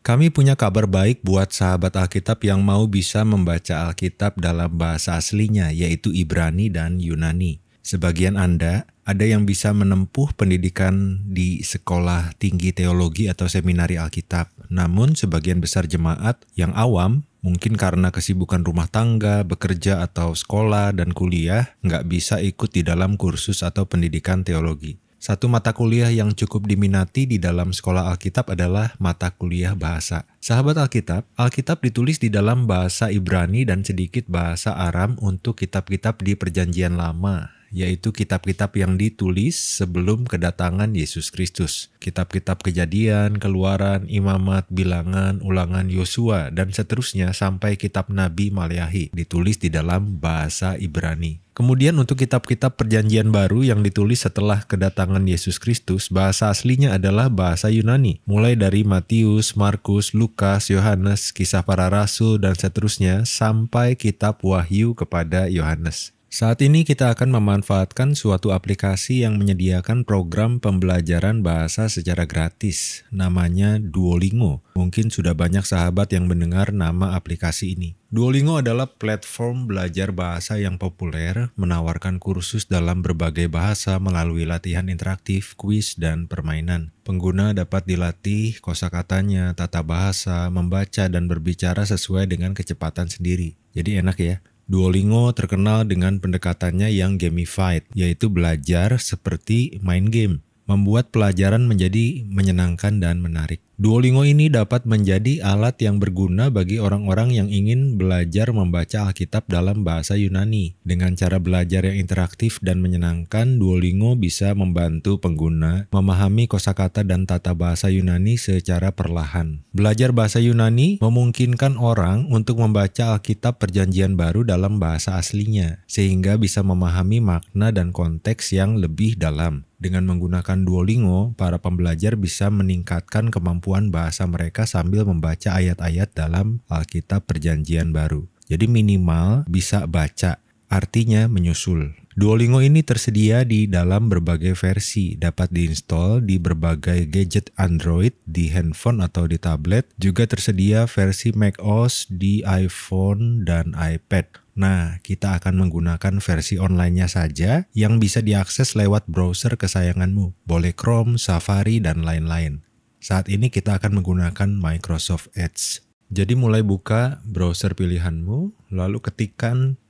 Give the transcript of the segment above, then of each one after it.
Kami punya kabar baik buat sahabat Alkitab yang mau bisa membaca Alkitab dalam bahasa aslinya, yaitu Ibrani dan Yunani. Sebagian Anda ada yang bisa menempuh pendidikan di sekolah tinggi teologi atau seminari Alkitab. Namun, sebagian besar jemaat yang awam mungkin karena kesibukan rumah tangga, bekerja atau sekolah dan kuliah, nggak bisa ikut di dalam kursus atau pendidikan teologi. Satu mata kuliah yang cukup diminati di dalam sekolah Alkitab adalah mata kuliah bahasa. Sahabat Alkitab, Alkitab ditulis di dalam bahasa Ibrani dan sedikit bahasa Aram untuk kitab-kitab di Perjanjian Lama yaitu kitab-kitab yang ditulis sebelum kedatangan Yesus Kristus. Kitab-kitab kejadian, keluaran, imamat, bilangan, ulangan Yosua, dan seterusnya sampai kitab Nabi Maliahi ditulis di dalam bahasa Ibrani. Kemudian untuk kitab-kitab perjanjian baru yang ditulis setelah kedatangan Yesus Kristus, bahasa aslinya adalah bahasa Yunani. Mulai dari Matius, Markus, Lukas, Yohanes, kisah para rasul, dan seterusnya sampai kitab wahyu kepada Yohanes. Saat ini kita akan memanfaatkan suatu aplikasi yang menyediakan program pembelajaran bahasa secara gratis, namanya Duolingo. Mungkin sudah banyak sahabat yang mendengar nama aplikasi ini. Duolingo adalah platform belajar bahasa yang populer, menawarkan kursus dalam berbagai bahasa melalui latihan interaktif, kuis, dan permainan. Pengguna dapat dilatih kosakatanya, tata bahasa, membaca, dan berbicara sesuai dengan kecepatan sendiri. Jadi enak ya. Duolingo terkenal dengan pendekatannya yang gamified, yaitu belajar seperti main game, membuat pelajaran menjadi menyenangkan dan menarik. Duolingo ini dapat menjadi alat yang berguna bagi orang-orang yang ingin belajar membaca Alkitab dalam bahasa Yunani. Dengan cara belajar yang interaktif dan menyenangkan, Duolingo bisa membantu pengguna memahami kosakata dan tata bahasa Yunani secara perlahan. Belajar bahasa Yunani memungkinkan orang untuk membaca Alkitab Perjanjian Baru dalam bahasa aslinya, sehingga bisa memahami makna dan konteks yang lebih dalam. Dengan menggunakan Duolingo, para pembelajar bisa meningkatkan kemampuan kemampuan bahasa mereka sambil membaca ayat-ayat dalam Alkitab Perjanjian Baru. Jadi minimal bisa baca, artinya menyusul. Duolingo ini tersedia di dalam berbagai versi, dapat diinstal di berbagai gadget Android, di handphone atau di tablet. Juga tersedia versi macOS di iPhone dan iPad. Nah, kita akan menggunakan versi online-nya saja yang bisa diakses lewat browser kesayanganmu, boleh Chrome, Safari, dan lain-lain. Saat ini kita akan menggunakan Microsoft Edge. Jadi mulai buka browser pilihanmu, lalu ketikkan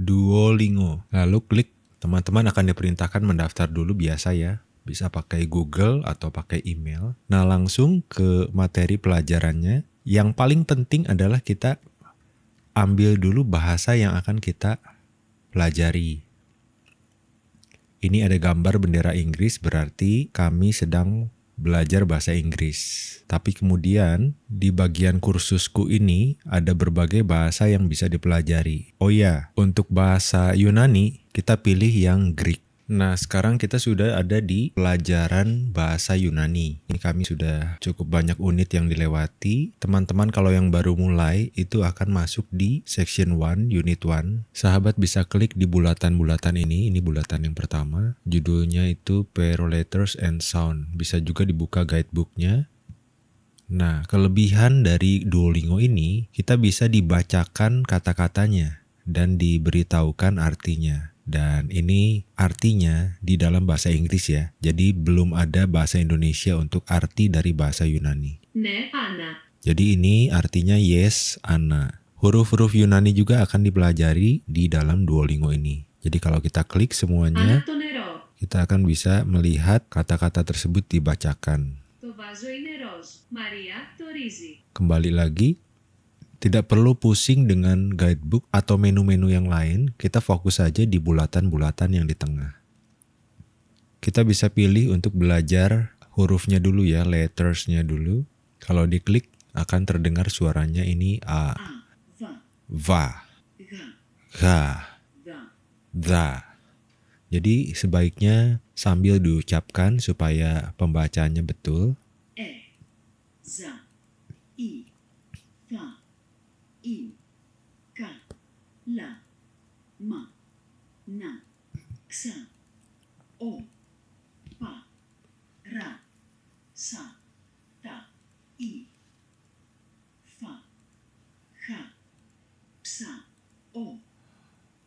Duolingo. Lalu klik teman-teman akan diperintahkan mendaftar dulu biasa ya. Bisa pakai Google atau pakai email. Nah langsung ke materi pelajarannya. Yang paling penting adalah kita ambil dulu bahasa yang akan kita pelajari. Ini ada gambar bendera Inggris berarti kami sedang belajar bahasa Inggris. Tapi kemudian di bagian kursusku ini ada berbagai bahasa yang bisa dipelajari. Oh ya, untuk bahasa Yunani kita pilih yang Greek. Nah, sekarang kita sudah ada di pelajaran bahasa Yunani. Ini kami sudah cukup banyak unit yang dilewati. Teman-teman kalau yang baru mulai itu akan masuk di section 1, unit 1. Sahabat bisa klik di bulatan-bulatan ini. Ini bulatan yang pertama. Judulnya itu Pero Letters and Sound. Bisa juga dibuka guidebooknya. Nah, kelebihan dari Duolingo ini, kita bisa dibacakan kata-katanya dan diberitahukan artinya dan ini artinya di dalam bahasa Inggris ya. Jadi belum ada bahasa Indonesia untuk arti dari bahasa Yunani. Ne ana. Jadi ini artinya yes ana. Huruf-huruf Yunani juga akan dipelajari di dalam Duolingo ini. Jadi kalau kita klik semuanya, kita akan bisa melihat kata-kata tersebut dibacakan. Kembali lagi, tidak perlu pusing dengan guidebook atau menu-menu yang lain, kita fokus saja di bulatan-bulatan yang di tengah. Kita bisa pilih untuk belajar hurufnya dulu ya, lettersnya dulu. Kalau diklik akan terdengar suaranya ini A, Va, Ga, Da. Jadi sebaiknya sambil diucapkan supaya pembacaannya betul. E, za i, ka, la, ma, na, ksa, o, pa, ra, sa, ta, i, fa, ha, psa, o.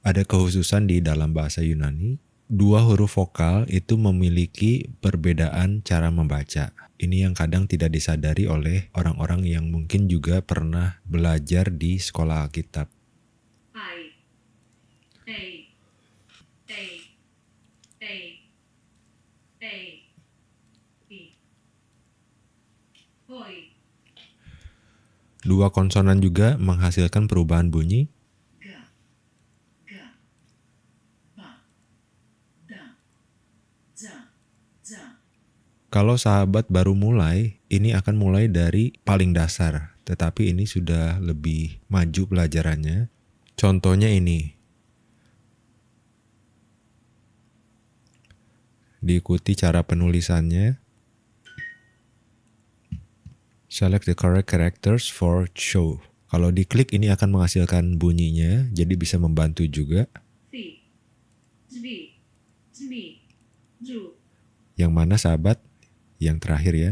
Ada kehususan di dalam bahasa Yunani dua huruf vokal itu memiliki perbedaan cara membaca. Ini yang kadang tidak disadari oleh orang-orang yang mungkin juga pernah belajar di sekolah Alkitab. Dua konsonan juga menghasilkan perubahan bunyi Kalau sahabat baru mulai, ini akan mulai dari paling dasar, tetapi ini sudah lebih maju pelajarannya. Contohnya ini. Diikuti cara penulisannya. Select the correct characters for show. Kalau diklik ini akan menghasilkan bunyinya, jadi bisa membantu juga. Yang mana sahabat yang terakhir ya.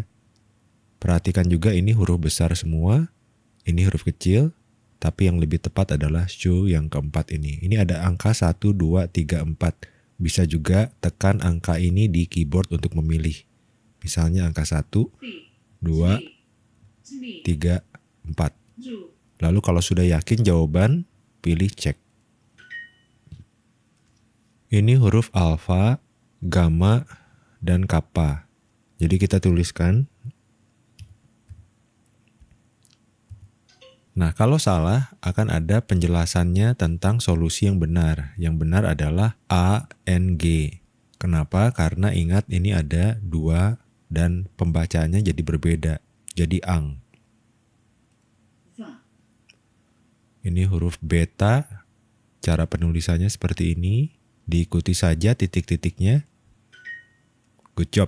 Perhatikan juga ini huruf besar semua, ini huruf kecil, tapi yang lebih tepat adalah shu yang keempat ini. Ini ada angka 1, 2, 3, 4. Bisa juga tekan angka ini di keyboard untuk memilih. Misalnya angka 1, 2, 3, 4. Lalu kalau sudah yakin jawaban, pilih cek. Ini huruf alfa, gamma, dan kappa. Jadi kita tuliskan. Nah, kalau salah akan ada penjelasannya tentang solusi yang benar. Yang benar adalah A, N, G. Kenapa? Karena ingat ini ada dua dan pembacaannya jadi berbeda. Jadi ang. Ini huruf beta. Cara penulisannya seperti ini. Diikuti saja titik-titiknya. Good job.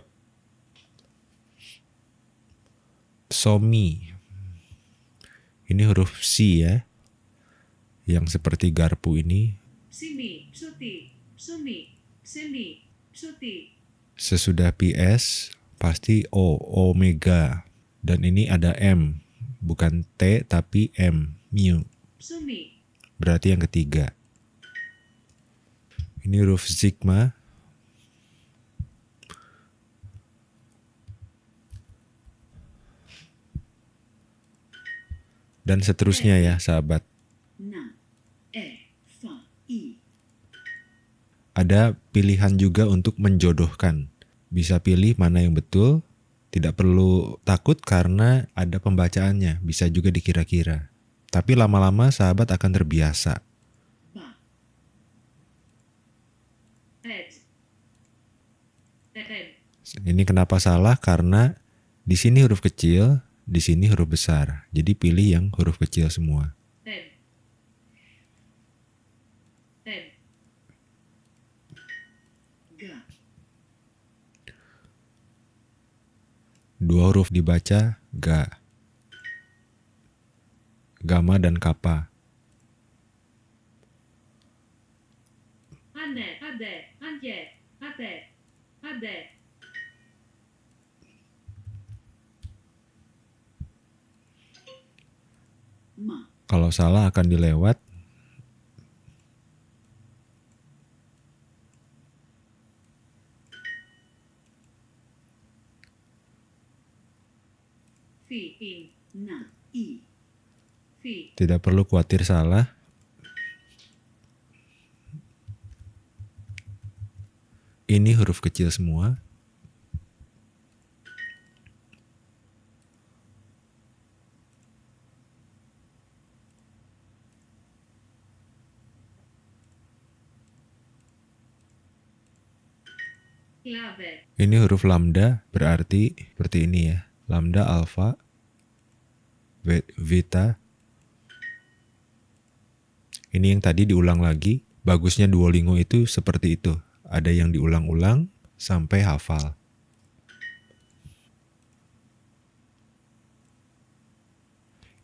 somi. Ini huruf C ya. Yang seperti garpu ini. Simi, suti, sumi, simi, suti. Sesudah PS pasti O, omega. Dan ini ada M, bukan T tapi M, mu. Sumi. Berarti yang ketiga. Ini huruf sigma dan seterusnya ya sahabat. Ada pilihan juga untuk menjodohkan. Bisa pilih mana yang betul, tidak perlu takut karena ada pembacaannya, bisa juga dikira-kira. Tapi lama-lama sahabat akan terbiasa. Ini kenapa salah? Karena di sini huruf kecil, di sini huruf besar. Jadi pilih yang huruf kecil semua. Dua huruf dibaca ga. Gama dan kappa. Ade, ade, anje, ade, ade. Kalau salah akan dilewat. Tidak perlu khawatir salah. Ini huruf kecil semua. Ini huruf lambda berarti seperti ini ya. Lambda, alfa, beta. Ini yang tadi diulang lagi. Bagusnya Duolingo itu seperti itu. Ada yang diulang-ulang sampai hafal.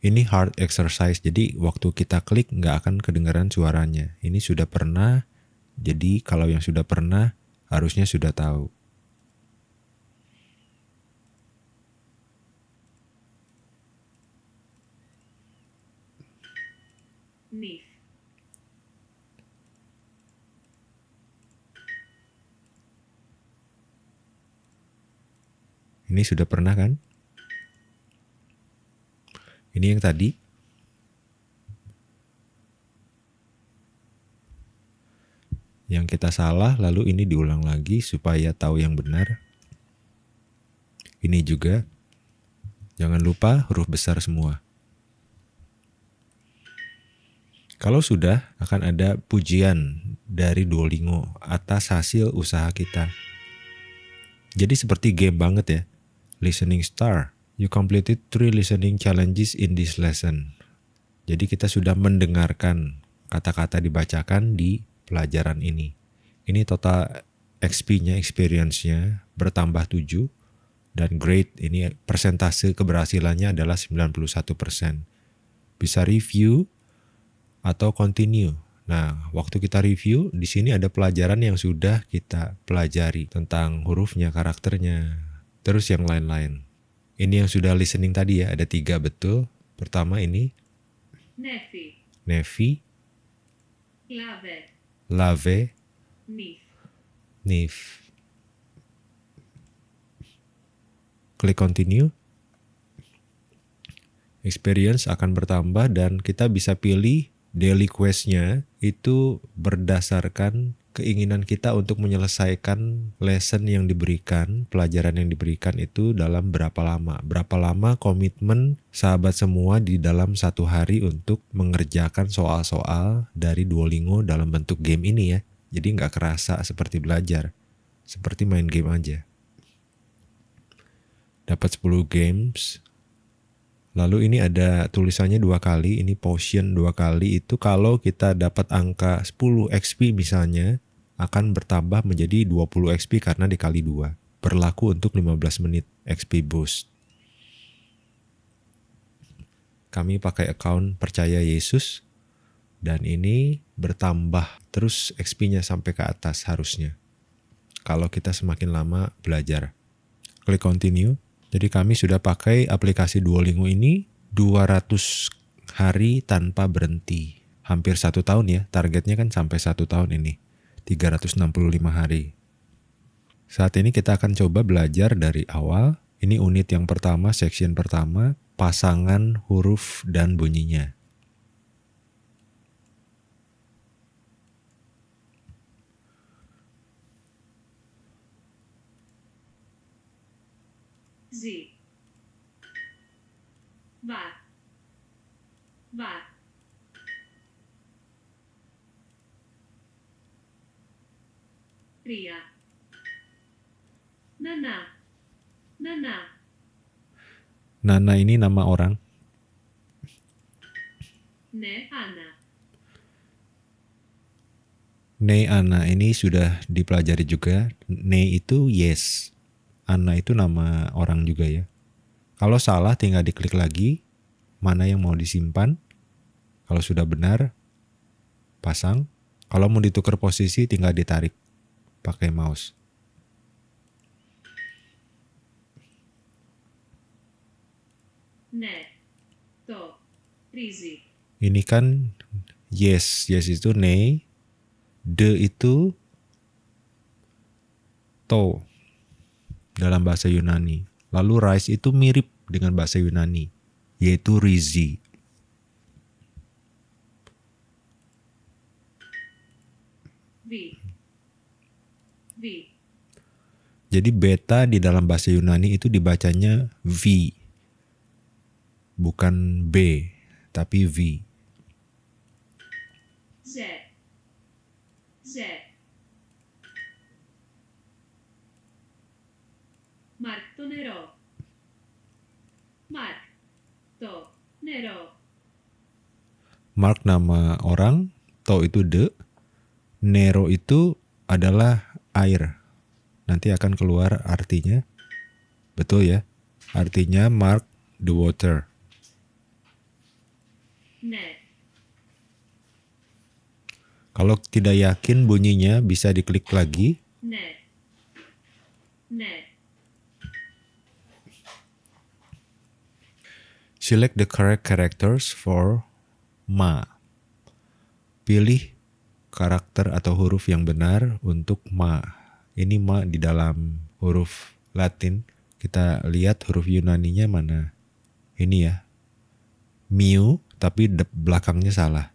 Ini hard exercise, jadi waktu kita klik nggak akan kedengaran suaranya. Ini sudah pernah, jadi kalau yang sudah pernah harusnya sudah tahu. Ini sudah pernah kan? Ini yang tadi. yang kita salah lalu ini diulang lagi supaya tahu yang benar. Ini juga jangan lupa huruf besar semua. Kalau sudah akan ada pujian dari Duolingo atas hasil usaha kita. Jadi seperti game banget ya. Listening star, you completed three listening challenges in this lesson. Jadi kita sudah mendengarkan kata-kata dibacakan di pelajaran ini. Ini total XP-nya, experience-nya bertambah 7 dan grade ini persentase keberhasilannya adalah 91%. Bisa review atau continue. Nah, waktu kita review, di sini ada pelajaran yang sudah kita pelajari tentang hurufnya, karakternya, terus yang lain-lain. Ini yang sudah listening tadi ya, ada tiga betul. Pertama ini. Nevi. Nevi. Clave. Lave. Nif. Klik continue. Experience akan bertambah dan kita bisa pilih daily quest-nya itu berdasarkan keinginan kita untuk menyelesaikan lesson yang diberikan, pelajaran yang diberikan itu dalam berapa lama. Berapa lama komitmen sahabat semua di dalam satu hari untuk mengerjakan soal-soal dari Duolingo dalam bentuk game ini ya. Jadi nggak kerasa seperti belajar, seperti main game aja. Dapat 10 games, Lalu ini ada tulisannya dua kali, ini potion dua kali itu kalau kita dapat angka 10 XP misalnya akan bertambah menjadi 20 XP karena dikali dua. Berlaku untuk 15 menit XP boost. Kami pakai account percaya Yesus dan ini bertambah terus XP-nya sampai ke atas harusnya. Kalau kita semakin lama belajar. Klik continue. Jadi kami sudah pakai aplikasi Duolingo ini 200 hari tanpa berhenti. Hampir satu tahun ya, targetnya kan sampai satu tahun ini. 365 hari. Saat ini kita akan coba belajar dari awal. Ini unit yang pertama, section pertama, pasangan huruf dan bunyinya. Va, Tria. Nana. Nana. Nana ini nama orang. Ne Ana. Ne Ana ini sudah dipelajari juga. Ne itu yes. Ana itu nama orang juga ya. Kalau salah tinggal diklik lagi mana yang mau disimpan. Kalau sudah benar, pasang. Kalau mau ditukar posisi, tinggal ditarik pakai mouse. Ini kan yes, yes itu ne, de itu to dalam bahasa Yunani. Lalu rice itu mirip dengan bahasa Yunani yaitu Rizi. Jadi beta di dalam bahasa Yunani itu dibacanya V. Bukan B, tapi V. Z. Z. Nero. Mark nama orang, to itu de, nero itu adalah air. Nanti akan keluar artinya. Betul ya? Artinya mark the water. Ne. Kalau tidak yakin bunyinya bisa diklik lagi. Ne. Ne. Select the correct characters for ma. Pilih karakter atau huruf yang benar untuk ma. Ini ma di dalam huruf Latin. Kita lihat huruf Yunani-nya mana. Ini ya. Mu, tapi belakangnya salah.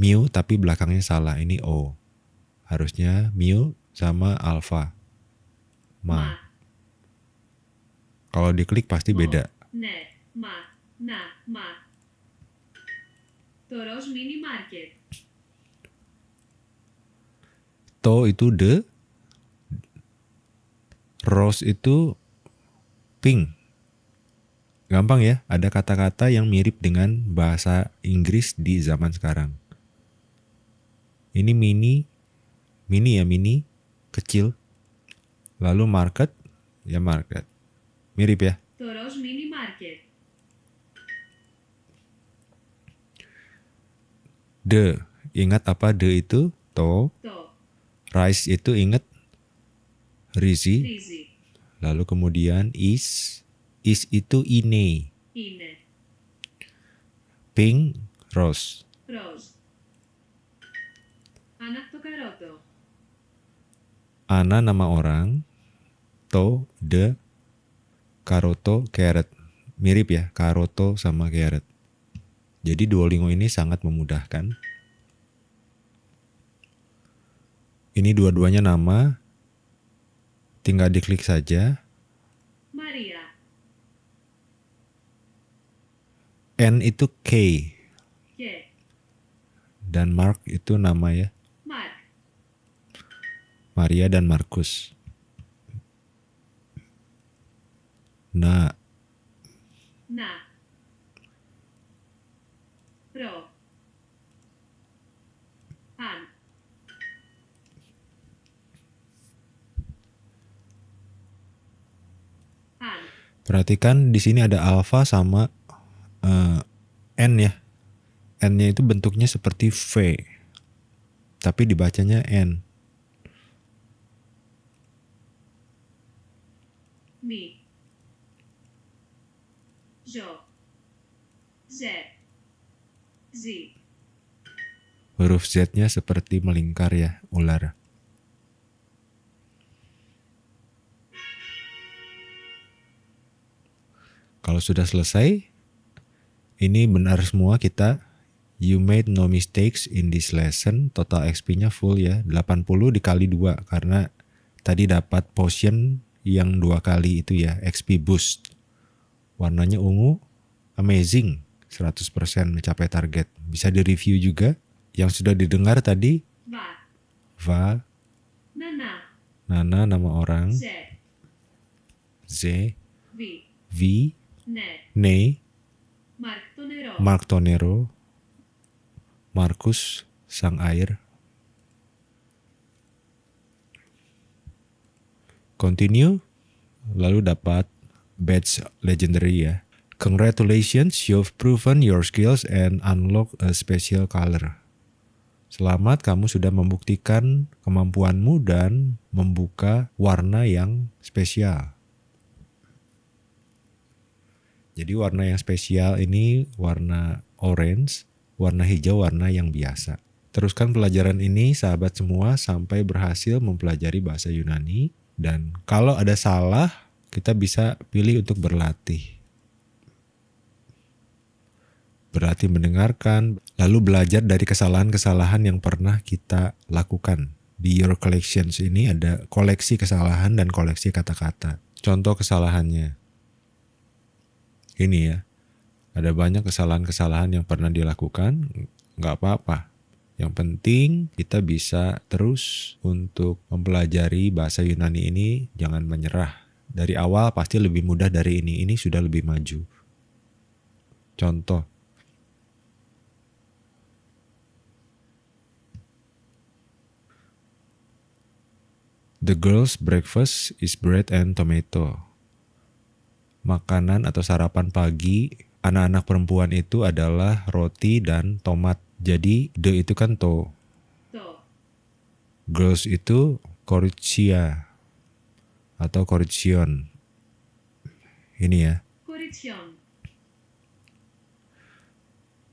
Mu, tapi belakangnya salah. Ini O. Harusnya Mu sama alfa. Ma. ma. Kalau diklik pasti oh, beda. Ne, ma. Να, μα. Το ροζ μίνι μάρκετ. To itu the, rose itu pink. Gampang ya, ada kata-kata yang mirip dengan bahasa Inggris di zaman sekarang. Ini mini, mini ya mini, kecil. Lalu market, ya market. Mirip ya. Toros mini market. de. Ingat apa de itu? To. to. Rice itu ingat rizi. Lalu kemudian is. Is itu ine. Ine. Pink rose. Anak to Ana nama orang. To de karoto carrot. Mirip ya, karoto sama carrot. Jadi Duolingo ini sangat memudahkan. Ini dua-duanya nama. Tinggal diklik saja. Maria. N itu K. K. Dan Mark itu nama ya. Mark. Maria dan Markus. Nah, perhatikan di sini ada alfa sama uh, n ya. N-nya itu bentuknya seperti V. Tapi dibacanya n. Mi. Z. Z. Huruf Z-nya seperti melingkar ya, ular. Kalau sudah selesai, ini benar semua kita. You made no mistakes in this lesson. Total XP-nya full ya. 80 dikali 2 karena tadi dapat potion yang dua kali itu ya. XP boost. Warnanya ungu. Amazing. 100% mencapai target. Bisa di-review juga. Yang sudah didengar tadi. Va. Va. Nana. Nana nama orang. Z. Z. V. V. Ney, Mark, Tonero, Mark Tonero, Markus Sang Air. Continue, lalu dapat badge legendary ya. Congratulations, you've proven your skills and unlock a special color. Selamat kamu sudah membuktikan kemampuanmu dan membuka warna yang spesial. Jadi warna yang spesial ini warna orange, warna hijau warna yang biasa. Teruskan pelajaran ini sahabat semua sampai berhasil mempelajari bahasa Yunani dan kalau ada salah kita bisa pilih untuk berlatih. Berlatih mendengarkan, lalu belajar dari kesalahan-kesalahan yang pernah kita lakukan. Di Your Collections ini ada koleksi kesalahan dan koleksi kata-kata. Contoh kesalahannya, ini ya ada banyak kesalahan-kesalahan yang pernah dilakukan nggak apa-apa yang penting kita bisa terus untuk mempelajari bahasa Yunani ini jangan menyerah dari awal pasti lebih mudah dari ini ini sudah lebih maju contoh The girl's breakfast is bread and tomato makanan atau sarapan pagi anak-anak perempuan itu adalah roti dan tomat. Jadi de itu kan to. to. Girls itu korcia atau korcion. Ini ya.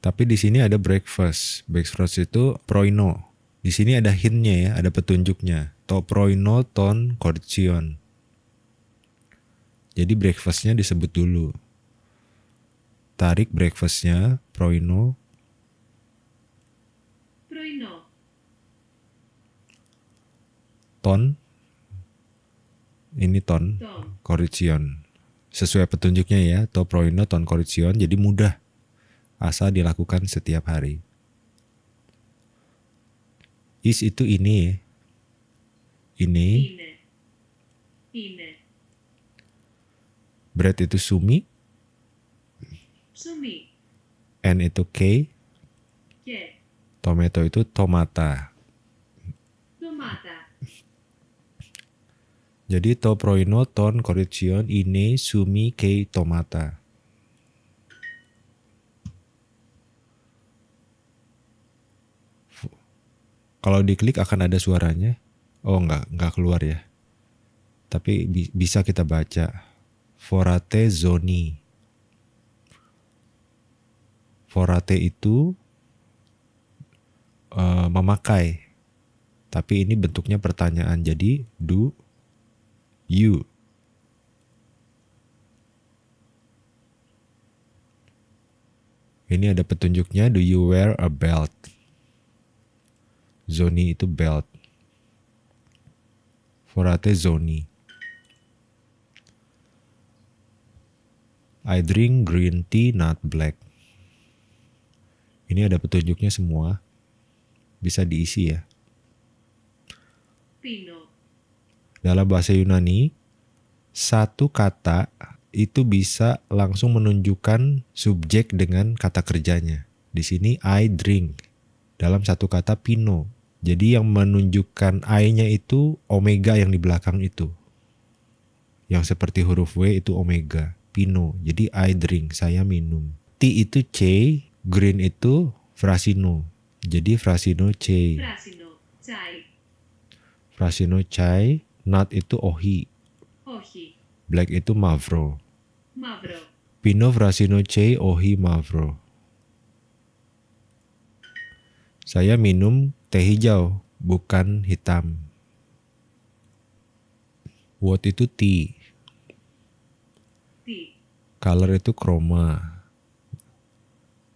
Tapi di sini ada breakfast. Breakfast itu proino. Di sini ada hintnya ya, ada petunjuknya. To proino ton korcion. Jadi breakfastnya disebut dulu. Tarik breakfastnya, Proino. Proino. Ton. Ini ton, ton. Sesuai petunjuknya ya, to proino, ton koricion. Jadi mudah. Asal dilakukan setiap hari. Is itu Ini. Ini. ini. Bread itu sumi. Sumi. N itu K. K. Tomato itu tomata. Tomata. Jadi to ton correction ine sumi K tomata. Kalau diklik akan ada suaranya. Oh enggak, enggak keluar ya. Tapi bi bisa kita baca. Forate Zoni. Forate itu uh, memakai, tapi ini bentuknya pertanyaan. Jadi do you? Ini ada petunjuknya. Do you wear a belt? Zoni itu belt. Forate Zoni. I drink green tea not black. Ini ada petunjuknya semua. Bisa diisi ya. Pino. Dalam bahasa Yunani, satu kata itu bisa langsung menunjukkan subjek dengan kata kerjanya. Di sini I drink dalam satu kata pino. Jadi yang menunjukkan I-nya itu omega yang di belakang itu. Yang seperti huruf W itu omega. Pino. Jadi I drink, saya minum. T itu C, green itu Frasino. Jadi Frasino C. Frasino Chai. Frasino Chai, nut itu Ohi. Ohi. Black itu Mavro. Mavro. Pino Frasino C, Ohi Mavro. Saya minum teh hijau, bukan hitam. What itu tea? color itu chroma.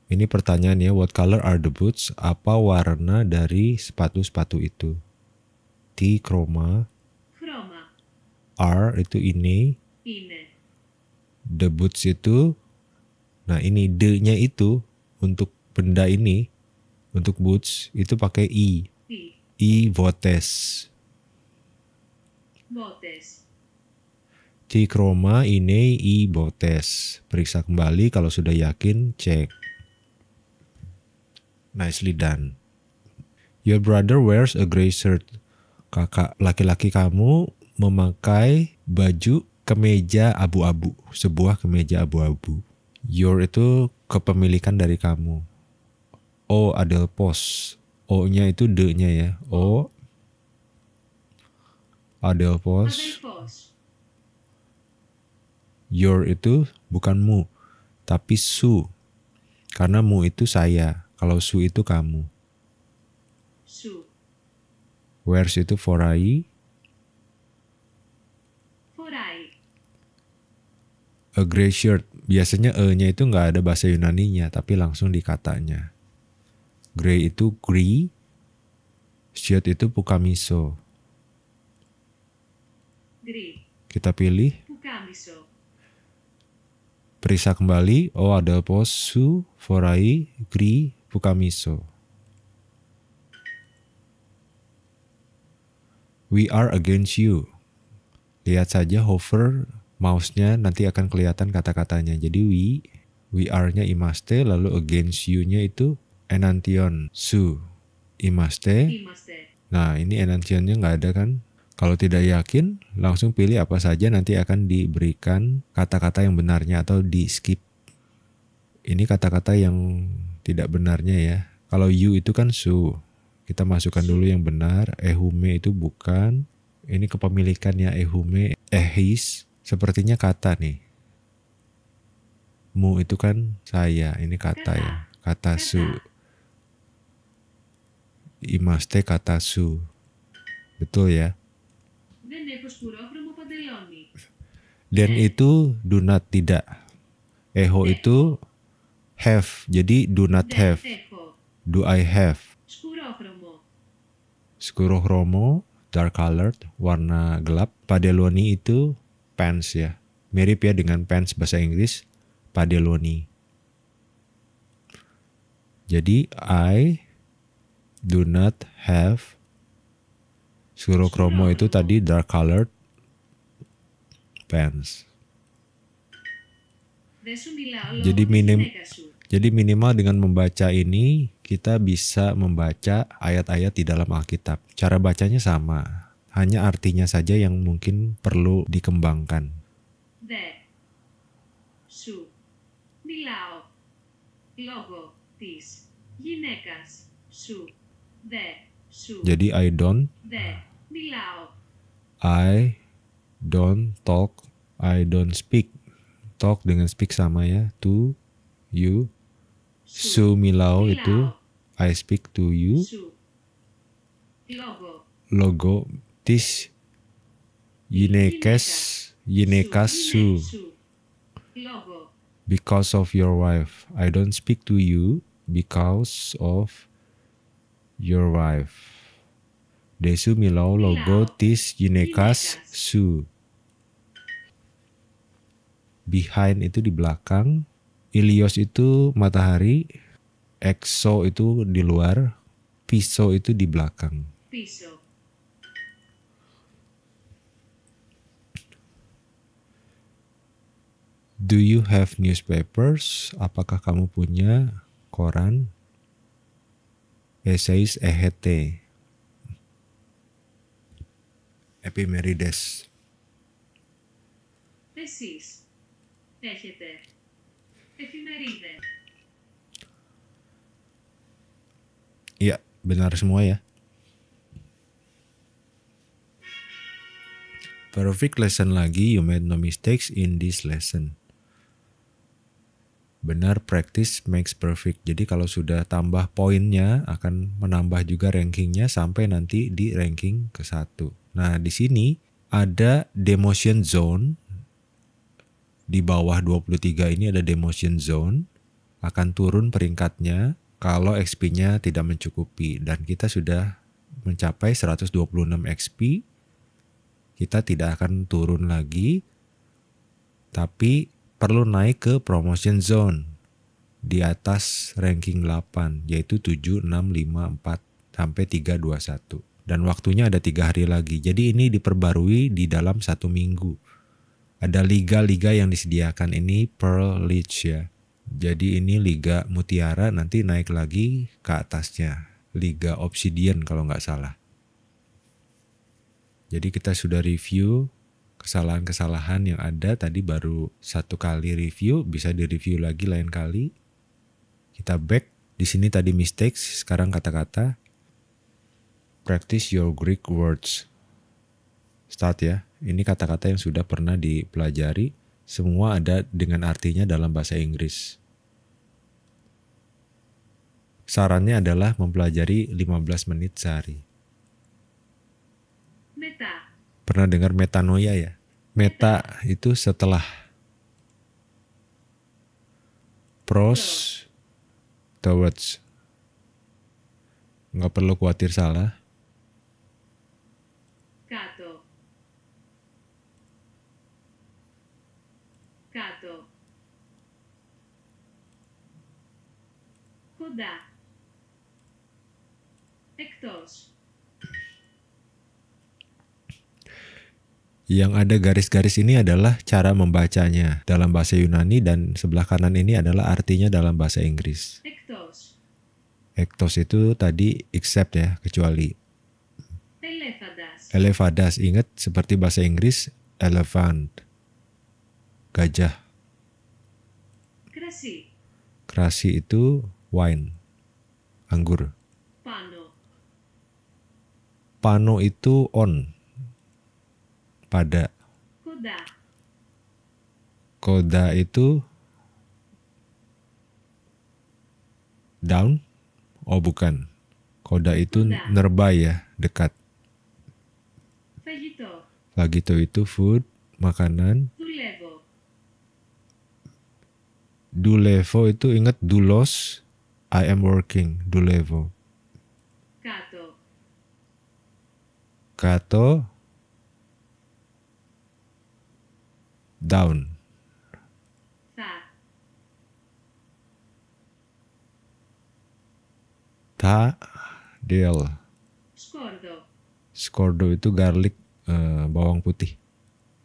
Ini pertanyaannya, what color are the boots? Apa warna dari sepatu-sepatu itu? T chroma. Chroma. R itu ini. Ine. The boots itu. Nah ini D-nya itu untuk benda ini, untuk boots itu pakai I. I. I votes. Votes. Tikroma ini ibotes. Periksa kembali kalau sudah yakin, cek. Nicely done. Your brother wears a gray shirt. Kakak laki-laki kamu memakai baju kemeja abu-abu, sebuah kemeja abu-abu. Your itu kepemilikan dari kamu. O adalah pos. O-nya itu de nya ya. O oh. adel pos your itu bukan mu, tapi su. Karena mu itu saya, kalau su itu kamu. Su. Where's itu for I for I A gray shirt. Biasanya e-nya itu nggak ada bahasa Yunani nya tapi langsung dikatanya katanya. Gray itu gri, shirt itu pukamiso. Gri. Kita pilih. Pukamiso. Periksa kembali. Oh ada posu, forai, gri, bukamiso. We are against you. Lihat saja hover mouse-nya nanti akan kelihatan kata-katanya. Jadi we, we are-nya imaste, lalu against you-nya itu enantion su imaste. imaste. Nah ini enantionnya nggak ada kan? Kalau tidak yakin, langsung pilih apa saja nanti akan diberikan kata-kata yang benarnya atau di skip. Ini kata-kata yang tidak benarnya ya. Kalau you itu kan su. Kita masukkan dulu yang benar. Ehume itu bukan. Ini kepemilikannya ehume. Ehis. Eh, Sepertinya kata nih. Mu itu kan saya. Ini kata ya. Kata su. Imaste kata su. Betul ya. Dan eh. itu do not tidak. Eho eh. itu have. Jadi do not have. Do I have? Skurohromo, dark colored, warna gelap. Padeloni itu pants ya. Mirip ya dengan pants bahasa Inggris. Padeloni. Jadi I do not have Surokromo itu tadi dark colored fans. Jadi minim jadi minimal dengan membaca ini kita bisa membaca ayat-ayat di dalam Alkitab. Cara bacanya sama, hanya artinya saja yang mungkin perlu dikembangkan. Jadi I don't I don't talk, I don't speak. Talk dengan speak sama ya. To you. Su Milau itu I speak to you. Logo tis Yinekes Yinekas su. Because of your wife. I don't speak to you because of your wife. Desu Milau logo tis Yinekas su behind itu di belakang, Ilios itu matahari, Exo itu di luar, Piso itu di belakang. Piso. Do you have newspapers? Apakah kamu punya koran? Essays EHT. Epimerides. Thesis. Έχετε. Iya, benar semua ya. Perfect lesson lagi, you made no mistakes in this lesson. Benar, practice makes perfect. Jadi kalau sudah tambah poinnya, akan menambah juga rankingnya sampai nanti di ranking ke satu. Nah, di sini ada demotion zone di bawah 23 ini ada demotion zone akan turun peringkatnya kalau XP-nya tidak mencukupi dan kita sudah mencapai 126 XP kita tidak akan turun lagi tapi perlu naik ke promotion zone di atas ranking 8 yaitu 7 6 5 4 sampai 3 2 1 dan waktunya ada tiga hari lagi jadi ini diperbarui di dalam satu minggu ada liga-liga yang disediakan ini pearl league ya. Jadi ini liga mutiara nanti naik lagi ke atasnya. Liga Obsidian kalau nggak salah. Jadi kita sudah review kesalahan-kesalahan yang ada tadi baru satu kali review bisa direview lagi lain kali kita back di sini tadi mistakes sekarang kata-kata practice your Greek words start ya ini kata-kata yang sudah pernah dipelajari, semua ada dengan artinya dalam bahasa Inggris. Sarannya adalah mempelajari 15 menit sehari. Meta. Pernah dengar metanoia ya? Meta, meta. itu setelah pros towards nggak perlu khawatir salah κοντά. Εκτός. Yang ada garis-garis ini adalah cara membacanya dalam bahasa Yunani dan sebelah kanan ini adalah artinya dalam bahasa Inggris. Ektos. Ektos itu tadi except ya, kecuali. Elefadas. Elefadas, ingat seperti bahasa Inggris elephant. Gajah. Krasi. Krasi itu wine, anggur. Pano. Pano itu on, pada. Koda. Koda itu down? Oh bukan. Koda itu Koda. nerba ya, dekat. Vegito. Vegito itu food, makanan. Dulevo. Dulevo itu ingat dulos, I am working. Dulevo. Kato. Kato. Down. Ta. Ta. Del. Skordo. Skordo itu garlic uh, bawang putih.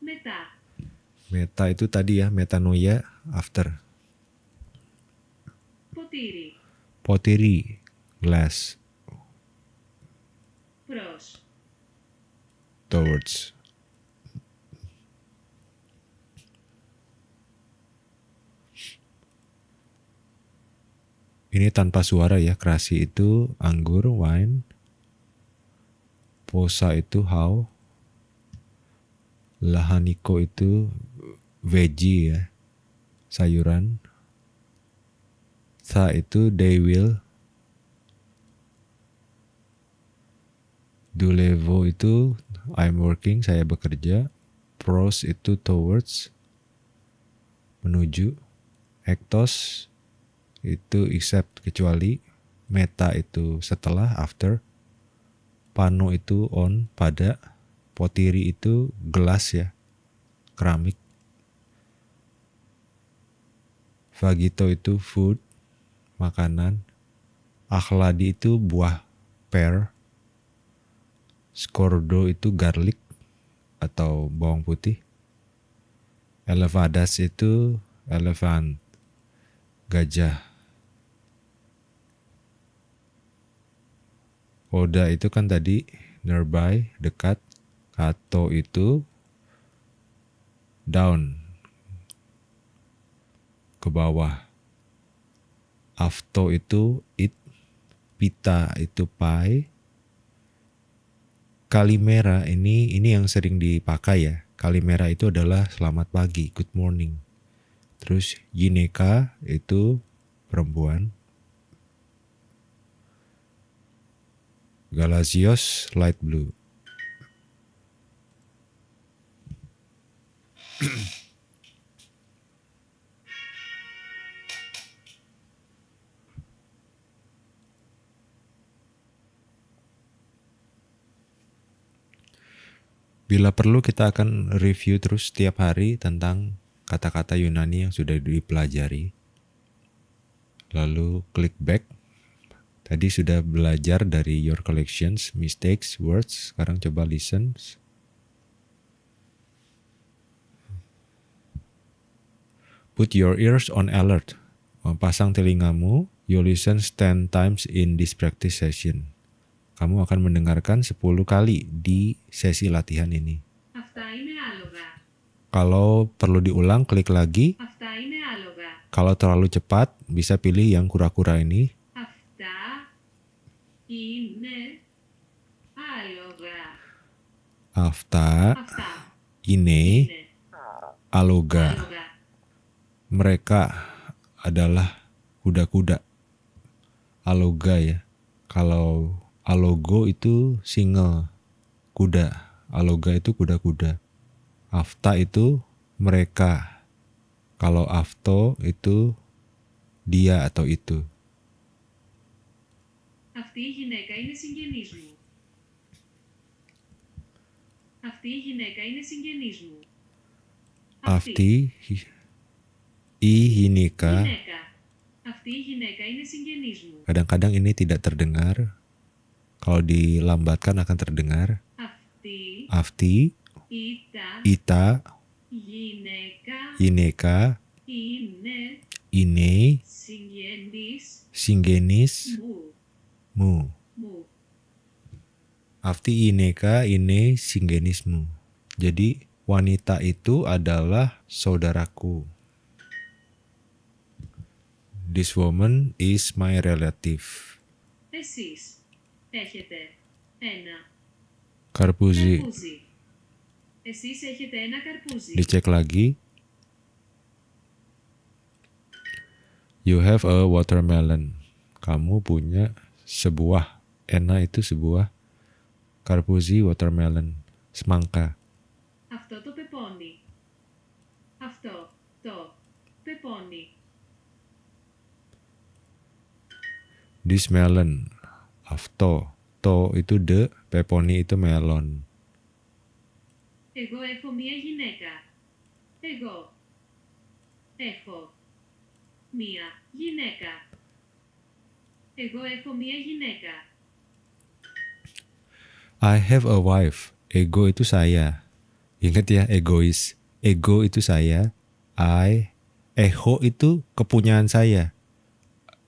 Meta. Meta itu tadi ya, metanoia after. Potiri pottery, glass. Pros. Towards. Ini tanpa suara ya, Kerasi itu anggur, wine. Posa itu how. Lahaniko itu veggie ya, sayuran tha itu they will Dulevo itu I'm working, saya bekerja. Pros itu towards, menuju. Ektos itu except, kecuali. Meta itu setelah, after. Pano itu on, pada. Potiri itu gelas ya, keramik. Fagito itu food makanan. Akhladi itu buah pear. Skordo itu garlic atau bawang putih. Elevadas itu elephant, gajah. Oda itu kan tadi nearby, dekat. Kato itu down, ke bawah. Afto itu it, pita itu pai. Kalimera ini ini yang sering dipakai ya. Kalimera itu adalah selamat pagi, good morning. Terus Yineka itu perempuan. Galazios light blue. bila perlu kita akan review terus setiap hari tentang kata-kata Yunani yang sudah dipelajari. Lalu klik back. Tadi sudah belajar dari your collections, mistakes, words. Sekarang coba listen. Put your ears on alert. Pasang telingamu. You listen 10 times in this practice session kamu akan mendengarkan 10 kali di sesi latihan ini. Kalau perlu diulang, klik lagi. Kalau terlalu cepat, bisa pilih yang kura-kura ini. Afta, ine, aloga. Mereka adalah kuda-kuda. Aloga ya. Kalau Alogo itu single kuda. Aloga itu kuda-kuda. Afta itu mereka. Kalau Afto itu dia atau itu. Afti hineka ini singgenismu. Afti hineka ini singgenismu. Afti i hineka. Afti gineka ini singgenismu. Kadang-kadang ini tidak terdengar. Kalau dilambatkan akan terdengar afti, afti ita, ita yineka, yineka ine, ine singenis, singenis mu, mu. mu. Afti ineka ine singenismu. Jadi wanita itu adalah saudaraku. This woman is my relative. This is Έχετε ένα καρπούζι. καρπούζι. Εσείς έχετε ένα καρπούζι. Dicek lagi. You have a watermelon. Kamu punya sebuah. Ena itu sebuah. Karpuzi watermelon. Semangka. Αυτό το πεπόνι. Αυτό το πεπόνι. This melon. Afto. to itu de, peponi itu melon. Ego έχω mia gineka ego Έχω. mia gineka ego έχω mia gineka I have a wife. Ego itu saya. Ingat ya, egois. Ego itu saya. I. Echo itu kepunyaan saya.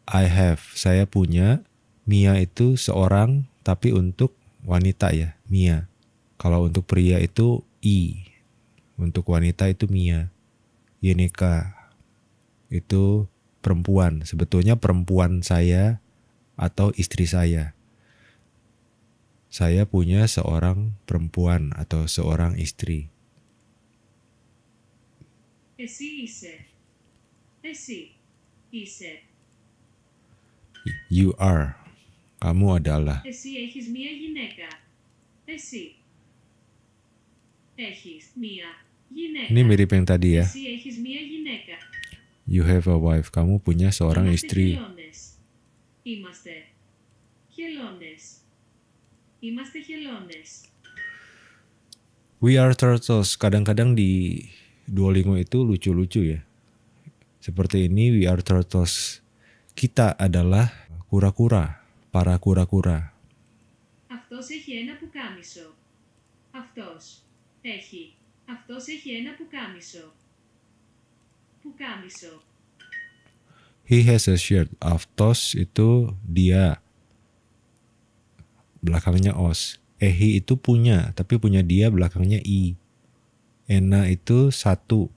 I have. Saya punya. Mia itu seorang tapi untuk wanita ya, Mia. Kalau untuk pria itu I. Untuk wanita itu Mia. Yenika itu perempuan. Sebetulnya perempuan saya atau istri saya. Saya punya seorang perempuan atau seorang istri. You are kamu adalah. Ini mirip yang tadi ya. You have a wife. Kamu punya seorang istri. We are turtles. Kadang-kadang di Duolingo itu lucu-lucu ya. Seperti ini, we are turtles. Kita adalah kura-kura para kura-kura. Αυτός έχει ένα πουκάμισο. Αυτός. Έχει. Αυτός έχει ένα πουκάμισο. Πουκάμισο. He has a shirt. Αυτός itu dia. Belakangnya os. Ehi itu punya, tapi punya dia belakangnya i. Ena itu satu,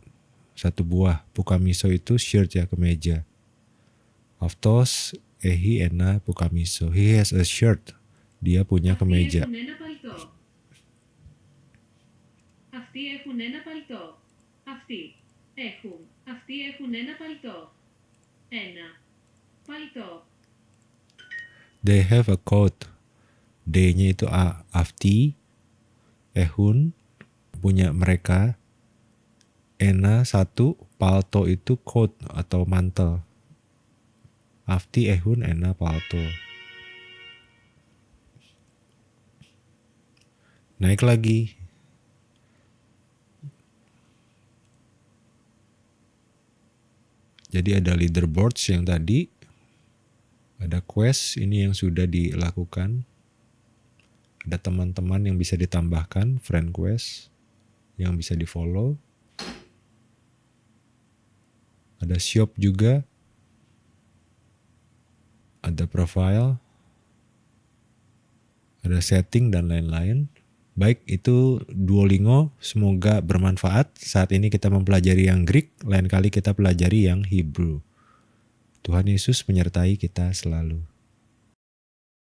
satu buah. Pukamiso itu shirt ya, kemeja. Aftos ehi ena pukamiso. He has a shirt. Dia punya kemeja. They have a coat. D-nya itu A. Afti. Ehun. Punya mereka. Ena satu. Palto itu coat atau mantel. Afti Ehun Ena Palto. Naik lagi. Jadi ada leaderboards yang tadi, ada quest ini yang sudah dilakukan, ada teman-teman yang bisa ditambahkan, friend quest yang bisa di follow, ada shop juga ada profile, ada setting dan lain-lain. Baik, itu Duolingo. Semoga bermanfaat. Saat ini kita mempelajari yang Greek, lain kali kita pelajari yang Hebrew. Tuhan Yesus menyertai kita selalu.